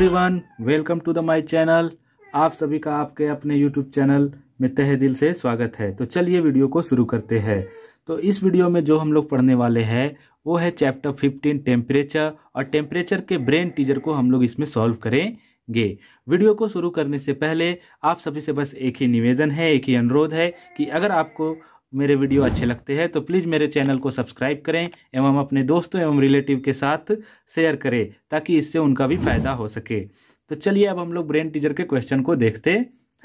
everyone welcome to the my channel आप सभी का आपके अपने यूट्यूब चैनल में तहे दिल से स्वागत है तो चलिए वीडियो को शुरू करते हैं तो इस वीडियो में जो हम लोग पढ़ने वाले हैं वो है चैप्टर 15 टेम्परेचर और टेम्परेचर के ब्रेन टीजर को हम लोग इसमें सॉल्व करेंगे वीडियो को शुरू करने से पहले आप सभी से बस एक ही निवेदन है एक ही अनुरोध है कि अगर आपको मेरे वीडियो अच्छे लगते हैं तो प्लीज़ मेरे चैनल को सब्सक्राइब करें एवं अपने दोस्तों एवं रिलेटिव के साथ शेयर करें ताकि इससे उनका भी फ़ायदा हो सके तो चलिए अब हम लोग ब्रेन टीजर के क्वेश्चन को देखते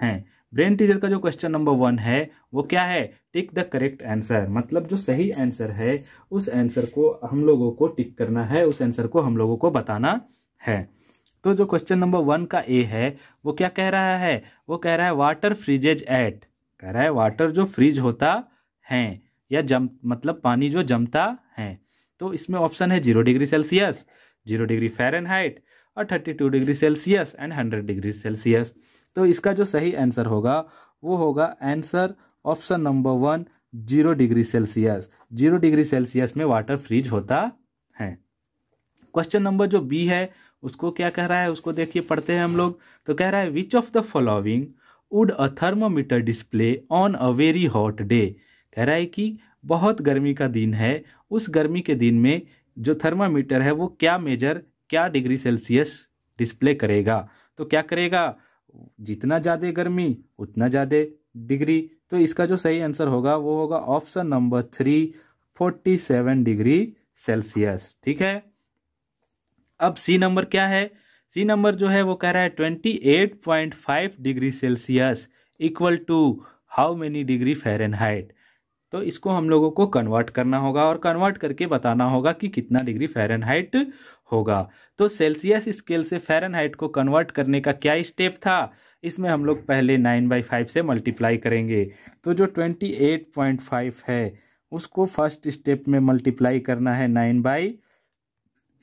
हैं ब्रेन टीजर का जो क्वेश्चन नंबर वन है वो क्या है टिक द करेक्ट आंसर मतलब जो सही आंसर है उस आंसर को हम लोगों को टिक करना है उस आंसर को हम लोगों को बताना है तो जो क्वेश्चन नंबर वन का ए है वो क्या कह रहा है वो कह रहा है वाटर फ्रीजेज एट कह रहा है वाटर जो फ्रीज होता हैं या जम मतलब पानी जो जमता है तो इसमें ऑप्शन है zero degree Celsius zero degree Fahrenheit और thirty two degree Celsius and hundred degree Celsius तो इसका जो सही आंसर होगा वो होगा answer option number one zero degree Celsius zero degree Celsius में वाटर फ्रीज होता है क्वेश्चन नंबर जो बी है उसको क्या कह रहा है उसको देखिए पढ़ते हैं हम लोग तो कह रहा है which of the following would a thermometer display on a very hot day कह रहा है कि बहुत गर्मी का दिन है उस गर्मी के दिन में जो थर्मामीटर है वो क्या मेजर क्या डिग्री सेल्सियस डिस्प्ले करेगा तो क्या करेगा जितना ज़्यादा गर्मी उतना ज़्यादा डिग्री तो इसका जो सही आंसर होगा वो होगा option number three forty seven degree celsius ठीक है अब सी नंबर क्या है सी नंबर जो है वो कह रहा है twenty eight point five degree celsius equal to how many degree fahrenheit तो इसको हम लोगों को कन्वर्ट करना होगा और कन्वर्ट करके बताना होगा कि कितना डिग्री फ़ारेनहाइट होगा तो सेल्सियस स्केल से फ़ारेनहाइट को कन्वर्ट करने का क्या स्टेप था इसमें हम लोग पहले नाइन बाई फाइव से मल्टीप्लाई करेंगे तो जो ट्वेंटी एट पॉइंट फाइव है उसको फर्स्ट स्टेप में मल्टीप्लाई करना है नाइन बाई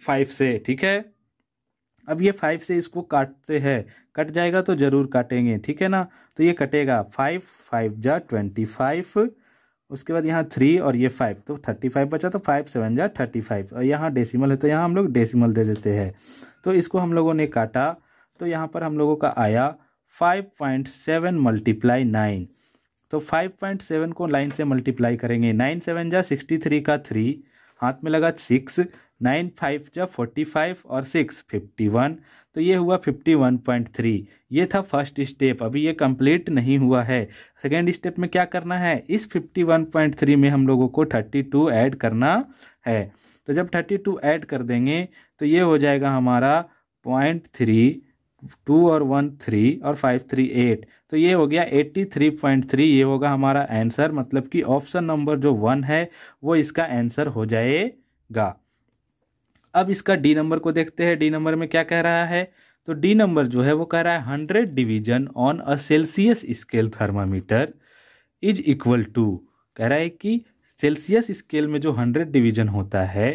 फाइव से ठीक है अब ये फाइव से इसको काटते हैं कट जाएगा तो ज़रूर काटेंगे ठीक है ना तो ये कटेगा फाइव फाइव जा ट्वेंटी फाइव उसके बाद यहाँ थ्री और ये फाइव तो थर्टी फाइव बचा तो फाइव सेवन जा थर्टी फाइव और यहाँ डेसिमल है तो यहाँ हम लोग डेसिमल दे देते हैं तो इसको हम लोगों ने काटा तो यहाँ पर हम लोगों का आया five point seven multiply nine तो फाइव पॉइंट सेवन को लाइन से मल्टीप्लाई करेंगे नाइन सेवन जा सिक्सटी थ्री का थ्री हाथ में लगा सिक्स नाइन फाइव जब फोर्टी फाइव और सिक्स फिफ्टी वन तो ये हुआ फिफ्टी वन पॉइंट थ्री ये था फर्स्ट स्टेप अभी ये कंप्लीट नहीं हुआ है सेकेंड स्टेप में क्या करना है इस फिफ्टी वन पॉइंट थ्री में हम लोगों को थर्टी टू ऐड करना है तो जब थर्टी टू ऐड कर देंगे तो ये हो जाएगा हमारा पॉइंट थ्री टू और वन थ्री और फाइव थ्री एट तो ये हो गया एट्टी थ्री पॉइंट थ्री ये होगा हमारा आंसर मतलब कि ऑप्शन नंबर जो वन है वो इसका आंसर हो जाएगा अब इसका डी नंबर को देखते हैं डी नंबर में क्या कह रहा है तो डी नंबर जो है वो कह रहा है hundred division on a celsius scale thermometer is equal to कह रहा है कि सेल्सियस स्केल में जो हंड्रेड डिवीजन होता है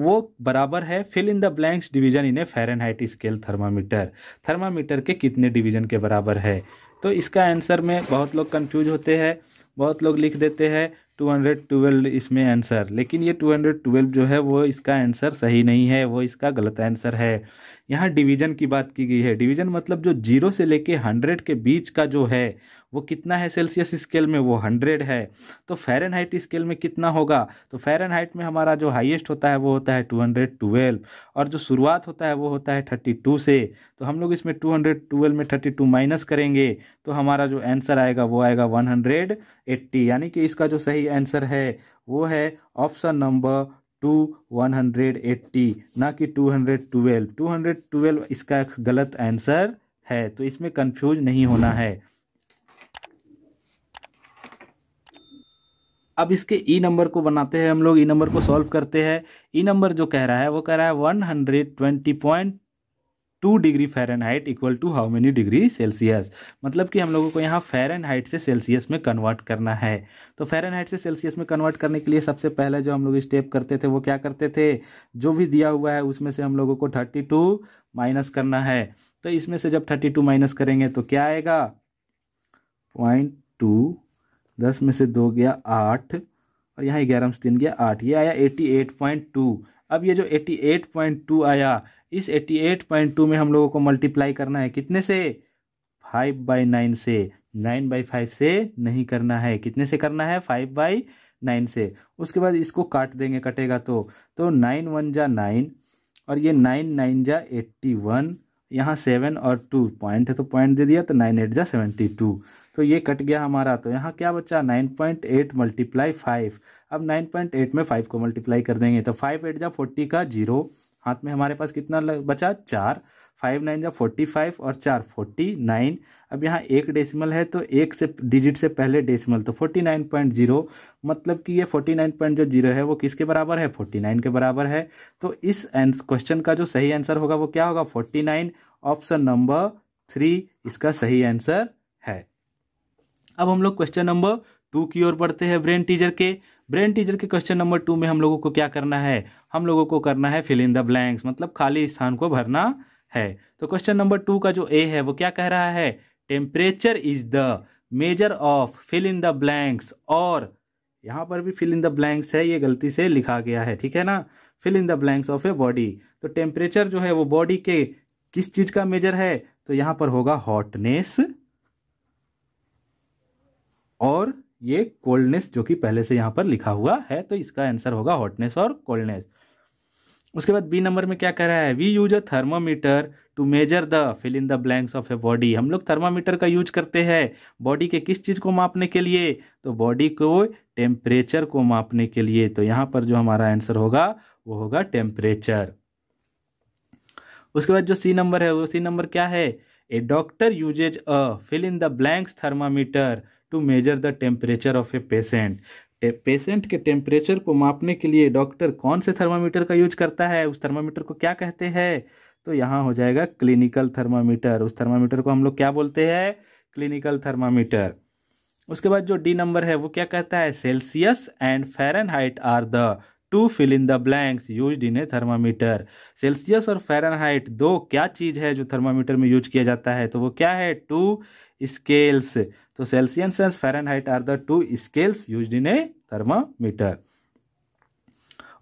वो बराबर है fill in the blanks division in a fahrenheit scale thermometer thermometer के कितने डिवीजन के बराबर है तो इसका आंसर में बहुत लोग कंफ्यूज होते हैं बहुत लोग लिख देते हैं टू हंड्रेड ट्वेल्व इसमें आंसर लेकिन ये टू हंड्रेड ट्वेल्व जो है वो इसका आंसर सही नहीं है वो इसका गलत आंसर है यहाँ डिवीजन की बात की गई है डिवीजन मतलब जो जीरो से लेके हंड्रेड के बीच का जो है वो कितना है सेल्सियस स्केल में वो हंड्रेड है तो फ़ारेनहाइट स्केल में कितना होगा तो फ़ारेनहाइट में हमारा जो हाईएस्ट होता है वो होता है टू हंड्रेड ट्वेल्व और जो शुरुआत होता है वो होता है थर्टी टू से तो हम लोग इसमें टू हंड्रेड ट्वेल्व में थर्टी टू माइनस करेंगे तो हमारा जो आंसर आएगा वो आएगा वन हंड्रेड एट्टी यानी कि इसका जो सही आंसर है वो है option number two one hundred eighty ना कि two hundred twelve two hundred twelve इसका गलत आंसर है तो इसमें कंफ्यूज नहीं होना है अब इसके ई e नंबर को बनाते हैं हम लोग ई e नंबर को सॉल्व करते हैं ई e नंबर जो कह रहा है वो कह रहा है one hundred twenty point two degree height equal to how many degree celsius मतलब कि हम लोगों को यहाँ हाइट से सेल्सियस में कन्वर्ट करना है तो हाइट से सेल्सियस में कन्वर्ट करने के लिए सबसे पहले जो हम लोग स्टेप करते थे वो क्या करते थे जो भी दिया हुआ है उसमें से हम लोगों को थर्टी टू माइनस करना है तो इसमें से जब थर्टी टू माइनस करेंगे तो क्या आएगा पॉइंट टू दस में से दो गया आठ और यहाँ ग्यारह में से तीन गया आठ ये आया एटी एट पॉइंट टू अब ये जो एट्टी एट पॉइंट टू आया इस 88.2 में हम लोगों को मल्टीप्लाई करना है कितने से फाइव बाई नाइन से नाइन बाई फाइव से नहीं करना है कितने से करना है फाइव बाई नाइन से उसके बाद इसको काट देंगे कटेगा तो तो नाइन वन जा नाइन और ये नाइन नाइन जा एट्टी वन यहाँ सेवन और टू पॉइंट है तो पॉइंट दे दिया तो नाइन एट जा सेवेंटी टू तो ये कट गया हमारा तो यहाँ क्या बचा nine point eight multiply five अब नाइन पॉइंट एट में फाइव को मल्टीप्लाई कर देंगे तो फाइव एट जा फोर्टी का जीरो हाथ में हमारे पास कितना लग, बचा चार फाइव नाइन या फोर्टी फाइव और चार फोर्टी नाइन अब यहाँ एक डेसिमल है तो एक से डिजिट से पहले डेसिमल तो फोर्टी नाइन पॉइंट जीरो मतलब कि ये फोर्टी नाइन पॉइंट जो जीरो है वो किसके बराबर है फोर्टी नाइन के बराबर है तो इस क्वेश्चन का जो सही आंसर होगा वो क्या होगा forty nine option number three इसका सही आंसर है अब हम लोग क्वेश्चन नंबर टू की ओर बढ़ते हैं ब्रेन टीजर के ब्रेन टीजर के क्वेश्चन नंबर टू में हम लोगों को क्या करना है हम लोगों को करना है फिल इन द ब्लैंक्स मतलब खाली स्थान को भरना है तो क्वेश्चन नंबर टू का जो ए है वो क्या कह रहा है temperature is the measure of fill in the blanks और यहाँ पर भी फिल इन द ब्लैंक्स है ये गलती से लिखा गया है ठीक है ना fill in the blanks of a body तो टेम्परेचर जो है वो बॉडी के किस चीज का मेजर है तो यहाँ पर होगा हॉटनेस और ये कोल्डनेस जो कि पहले से यहाँ पर लिखा हुआ है तो इसका आंसर होगा हॉटनेस और कोल्डनेस उसके बाद बी नंबर में क्या कह रहा है we use a thermometer to measure the fill in the blanks of a body हम लोग थर्मामीटर का यूज करते हैं बॉडी के किस चीज़ को मापने के लिए तो बॉडी को टेम्परेचर को मापने के लिए तो यहाँ पर जो हमारा आंसर होगा वो होगा टेम्परेचर उसके बाद जो सी नंबर है वो सी नंबर क्या है a doctor uses a fill in the blanks thermometer to measure the temperature of a patient patient के टेम्परेचर को मापने के लिए डॉक्टर कौन से थर्मामीटर का यूज करता है उस थर्मामीटर को क्या कहते हैं तो यहाँ हो जाएगा क्लिनिकल थर्मामीटर उस थर्मामीटर को हम लोग क्या बोलते हैं क्लिनिकल थर्मामीटर उसके बाद जो डी नंबर है वो क्या कहता है celsius and fahrenheit are the two fill in the blanks use in a thermometer celsius और फ़ारेनहाइट दो क्या चीज़ है जो थर्मामीटर में यूज किया जाता है तो वो क्या है टू स्केल्स तो celsius फेर fahrenheit are the two scales use in a thermometer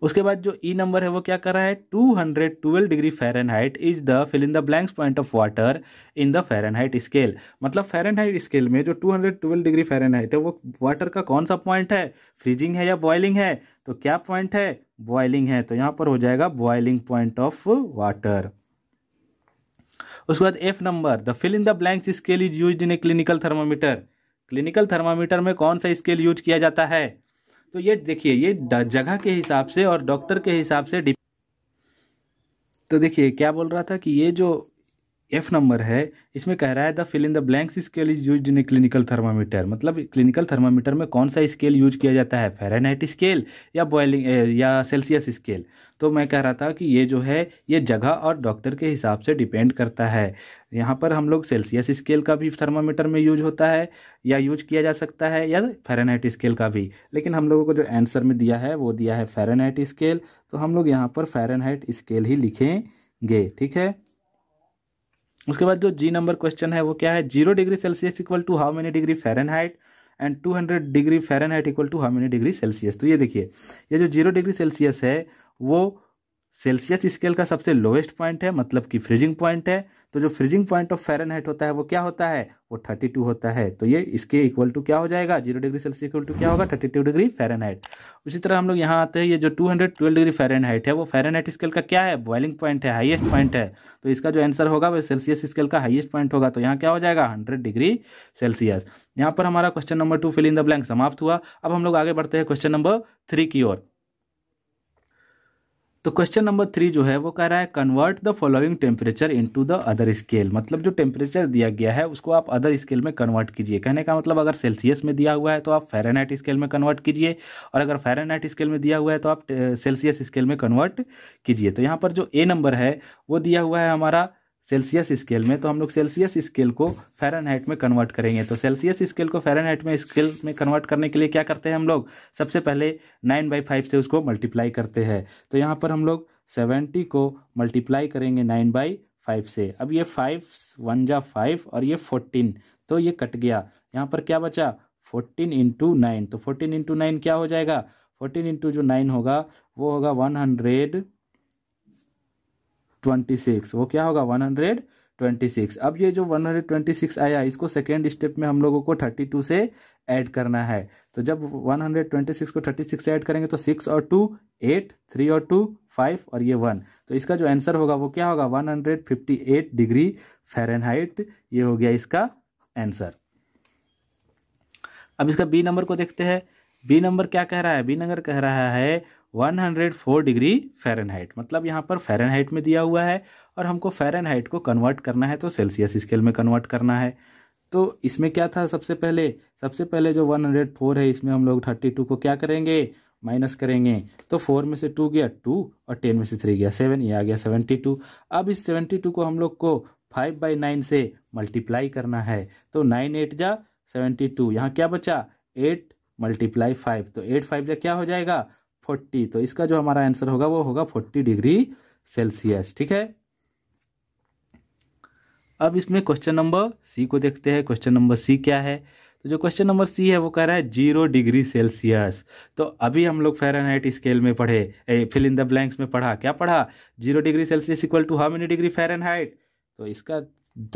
उसके बाद जो ई e नंबर है वो क्या कर रहा है 212 degree fahrenheit is the fill in the blanks point of water in the fahrenheit scale मतलब फ़ारेनहाइट स्केल में जो 212 डिग्री फ़ारेनहाइट है वो वाटर का कौन सा पॉइंट है फ्रीजिंग है या बॉयलिंग है तो क्या पॉइंट है बॉयलिंग है तो यहाँ पर हो जाएगा बॉयलिंग पॉइंट ऑफ वाटर उसके बाद F number the fill in the blanks scale is use in a clinical thermometer clinical thermometer में कौन सा स्केल यूज किया जाता है तो ये देखिए ये जगह के हिसाब से और डॉक्टर के हिसाब से तो देखिए क्या बोल रहा था कि ये जो एफ नंबर है इसमें कह रहा है the fill in the blanks scale is use in clinical thermometer मतलब क्लिनिकल थर्मामीटर में कौन सा स्केल यूज किया जाता है फेरानाइट स्केल या बॉयलिंग या सेल्सियस स्केल तो मैं कह रहा था कि ये जो है ये जगह और डॉक्टर के हिसाब से डिपेंड करता है यहाँ पर हम लोग सेल्सियस स्केल का भी थर्मामीटर में यूज होता है या यूज किया जा सकता है या फेरानाइट स्केल का भी लेकिन हम लोगों को जो आंसर में दिया है वो दिया है फेरानाइट स्केल तो हम लोग यहाँ पर फेरानाइट स्केल ही लिखेंगे ठीक है उसके बाद जो जी नंबर क्वेश्चन है वो क्या है zero degree celsius equal to how many degree height and two hundred degree height equal to how many degree Celsius तो ये देखिए ये जो जीरो डिग्री सेल्सियस है वो सेल्सियस स्केल का सबसे लोएस्ट पॉइंट है मतलब कि फ्रीजिंग पॉइंट है तो जो फ्रीजिंग पॉइंट ऑफ फ़ारेनहाइट होता है वो क्या होता है वो 32 होता है तो ये इसके इक्वल टू क्या हो जाएगा zero degree celsius equal to क्या होगा 32 डिग्री फ़ारेनहाइट उसी तरह हम लोग यहाँ आते हैं ये जो 212 डिग्री फ़ारेनहाइट है वो फ़ारेनहाइट स्केल का क्या है बॉइलिंग पॉइंट है हाइएस्ट पॉइंट है तो इसका जो आंसर होगा वो सेल्सियस स्केल का हाइएस्ट पॉइंट होगा तो यहाँ क्या हो जाएगा हंड्रेड डिग्री सेल्सियस यहाँ पर हमारा question number two fill in the blank समाप्त हुआ अब हम लोग आगे बढ़ते हैं क्वेश्चन नंबर थ्री की ओर तो क्वेश्चन नंबर थ्री जो है वो कह रहा है convert the following temperature in the other scale मतलब जो टेम्परेचर दिया गया है उसको आप अदर स्केल में कन्वर्ट कीजिए कहने का मतलब अगर सेल्सियस में दिया हुआ है तो आप फेरानाइट स्केल में कन्वर्ट कीजिए और अगर फेरानाइट स्केल में दिया हुआ है तो आप सेल्सियस स्केल में कन्वर्ट कीजिए तो यहाँ पर जो ए नंबर है वो दिया हुआ है हमारा सेल्सियस स्केल में तो हम लोग सेल्सियस स्केल को फेरनहाइट में कन्वर्ट करेंगे तो सेल्सियस स्केल को फेरनहाइट में स्केल में कन्वर्ट करने के लिए क्या करते हैं हम लोग सबसे पहले नाइन बाई फाइव से उसको मल्टीप्लाई करते हैं तो यहाँ पर हम लोग सेवेंटी को मल्टीप्लाई करेंगे नाइन बाई फाइव से अब ये फाइव वन जा फाइव और ये फोर्टीन तो ये कट गया यहाँ पर क्या बचा फोर्टीन इंटू नाइन तो फोर्टीन इंटू नाइन क्या हो जाएगा फोर्टीन इंटू जो नाइन होगा वो होगा वन हंड्रेड ट्वेंटी सिक्स वो क्या होगा वन हंड्रेड ट्वेंटी सिक्स अब ये जो वन हंड्रेड ट्वेंटी सिक्स आया इसको सेकेंड स्टेप में हम लोगों को थर्टी टू से ऐड करना है तो जब वन हंड्रेड ट्वेंटी सिक्स को थर्टी सिक्स से ऐड करेंगे तो सिक्स और टू एट थ्री और टू फाइव और ये वन तो इसका जो आंसर होगा वो क्या होगा one hundred fifty eight degree fahrenheit ये हो गया इसका आंसर अब इसका बी नंबर को देखते हैं बी नंबर क्या कह रहा है बी नंबर कह रहा है 104 डिग्री फ़ारेनहाइट मतलब यहाँ पर फ़ारेनहाइट में दिया हुआ है और हमको फ़ारेनहाइट को कन्वर्ट करना है तो सेल्सियस स्केल में कन्वर्ट करना है तो इसमें क्या था सबसे पहले सबसे पहले जो 104 है इसमें हम लोग 32 को क्या करेंगे माइनस करेंगे तो फोर में से टू गया टू और टेन में से थ्री गया सेवन ये आ गया सेवेंटी टू अब इस सेवेंटी टू को हम लोग को फाइव बाई नाइन से मल्टीप्लाई करना है तो नाइन एट जा सेवेंटी टू यहाँ क्या बचा एट मल्टीप्लाई फाइव तो एट फाइव जा क्या हो जाएगा फोर्टी तो इसका जो हमारा आंसर होगा वो होगा फोर्टी डिग्री सेल्सियस ठीक है अब इसमें क्वेश्चन नंबर सी को देखते हैं क्वेश्चन नंबर सी क्या है तो जो क्वेश्चन नंबर सी है वो कह रहा है जीरो डिग्री सेल्सियस तो अभी हम लोग फेरानाइट स्केल में पढ़े ए, फिल इन द ब्लैंक्स में पढ़ा क्या पढ़ा zero degree celsius equal to how many degree fahrenheit तो इसका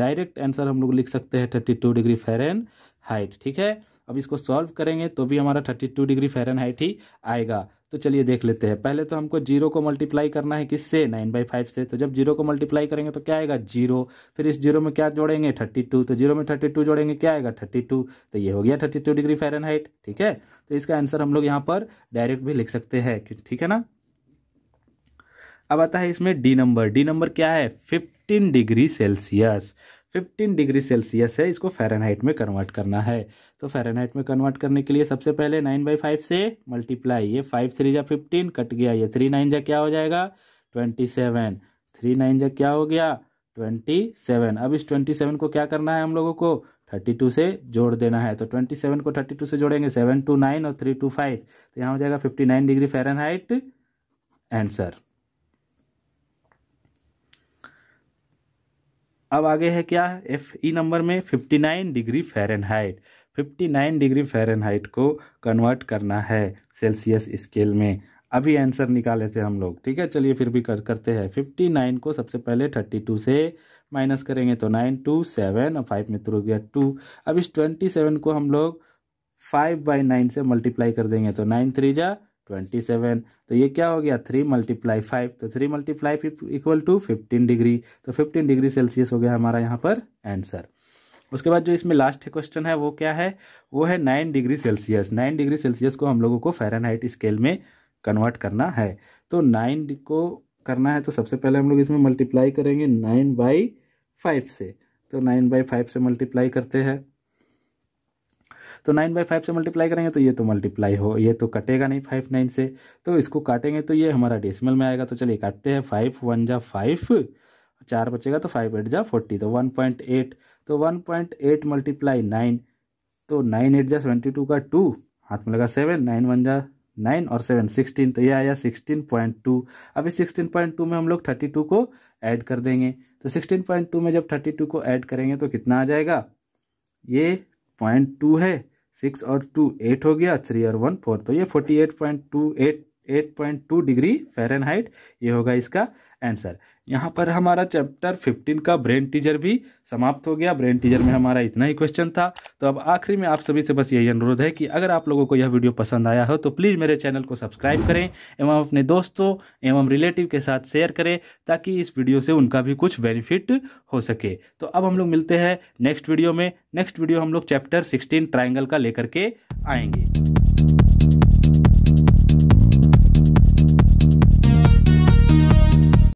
डायरेक्ट आंसर हम लोग लिख सकते हैं थर्टी टू डिग्री फ़ारेनहाइट ठीक है अब इसको सॉल्व करेंगे तो भी हमारा थर्टी टू डिग्री फ़ारेनहाइट ही आएगा तो चलिए देख लेते हैं पहले तो हमको जीरो को मल्टीप्लाई करना है किससे नाइन बाई फाइव से तो जब जीरो को मल्टीप्लाई करेंगे तो क्या आएगा जीरो फिर इस जीरो में क्या जोड़ेंगे थर्टी टू तो जीरो में थर्टी टू जोड़ेंगे क्या आएगा थर्टी टू तो ये हो गया थर्टी टू डिग्री फ़ारेनहाइट ठीक है तो इसका आंसर हम लोग यहाँ पर डायरेक्ट भी लिख सकते हैं ठीक है ना अब आता है इसमें डी नंबर डी नंबर क्या है fifteen degree celsius 15 degree celsius है इसको फेरनहाइट में कन्वर्ट करना है तो फेरनहाइट में कन्वर्ट करने के लिए सबसे पहले नाइन बाई फाइव से मल्टीप्लाई ये फाइव थ्री जा फिफ्टीन कट गया ये थ्री नाइन जा क्या हो जाएगा ट्वेंटी सेवन थ्री नाइन जा क्या हो गया ट्वेंटी सेवन अब इस ट्वेंटी सेवन को क्या करना है हम लोगों को थर्टी टू से जोड़ देना है तो ट्वेंटी सेवन को थर्टी टू से जोड़ेंगे सेवन टू नाइन और थ्री टू फाइव तो यहाँ हो जाएगा fifty nine degree fahrenheit answer अब आगे है क्या एफ ई नंबर में 59 डिग्री फ़ारेनहाइट 59 डिग्री फ़ारेनहाइट को कन्वर्ट करना है सेल्सियस स्केल में अभी आंसर निकाले थे हम लोग ठीक है चलिए फिर भी कर करते हैं 59 को सबसे पहले 32 से माइनस करेंगे तो नाइन टू सेवन और फाइव में थ्रू गया टू अब इस 27 को हम लोग फाइव बाई नाइन से मल्टीप्लाई कर देंगे तो नाइन थ्री जा ट्वेंटी सेवन तो ये क्या हो गया थ्री मल्टीप्लाई फाइव तो three multiply equal to fifteen degree तो फिफ्टीन डिग्री सेल्सियस हो गया हमारा यहाँ पर आंसर उसके बाद जो इसमें लास्ट क्वेश्चन है वो क्या है वो है nine degree celsius nine degree celsius को हम लोगों को फ़ारेनहाइट स्केल में कन्वर्ट करना है तो नाइन को करना है तो सबसे पहले हम लोग इसमें मल्टीप्लाई करेंगे नाइन बाई फाइव से तो नाइन बाई फाइव से मल्टीप्लाई करते हैं तो नाइन बाई फाइव से मल्टीप्लाई करेंगे तो ये तो मल्टीप्लाई हो ये तो कटेगा नहीं फाइव नाइन से तो इसको काटेंगे तो ये हमारा डेसिमल में आएगा तो चलिए काटते हैं फाइव वन जा फाइव चार बचेगा तो फाइव एट जा फोर्टी तो वन पॉइंट एट तो one point eight multiply nine तो नाइन एट जा सेवेंटी टू का टू हाथ में लगा सेवन नाइन वन जा नाइन और सेवन सिक्सटीन तो ये आया सिक्सटीन पॉइंट टू अभी सिक्सटीन पॉइंट टू में हम लोग थर्टी टू को ऐड कर देंगे तो सिक्सटीन पॉइंट टू में जब थर्टी टू को ऐड करेंगे तो कितना आ जाएगा ये पॉइंट टू है सिक्स और टू एट हो गया थ्री और वन फोर तो ये forty eight point two eight eight point two degree fahrenheit ये होगा इसका आंसर यहाँ पर हमारा चैप्टर 15 का ब्रेन टीजर भी समाप्त हो गया ब्रेन टीजर में हमारा इतना ही क्वेश्चन था तो अब आखिरी में आप सभी से बस यही अनुरोध है कि अगर आप लोगों को यह वीडियो पसंद आया हो तो प्लीज़ मेरे चैनल को सब्सक्राइब करें एवं अपने दोस्तों एवं रिलेटिव के साथ शेयर करें ताकि इस वीडियो से उनका भी कुछ बेनिफिट हो सके तो अब हम लोग मिलते हैं नेक्स्ट वीडियो में नेक्स्ट वीडियो हम लोग चैप्टर सिक्सटीन ट्राइंगल का लेकर के आएंगे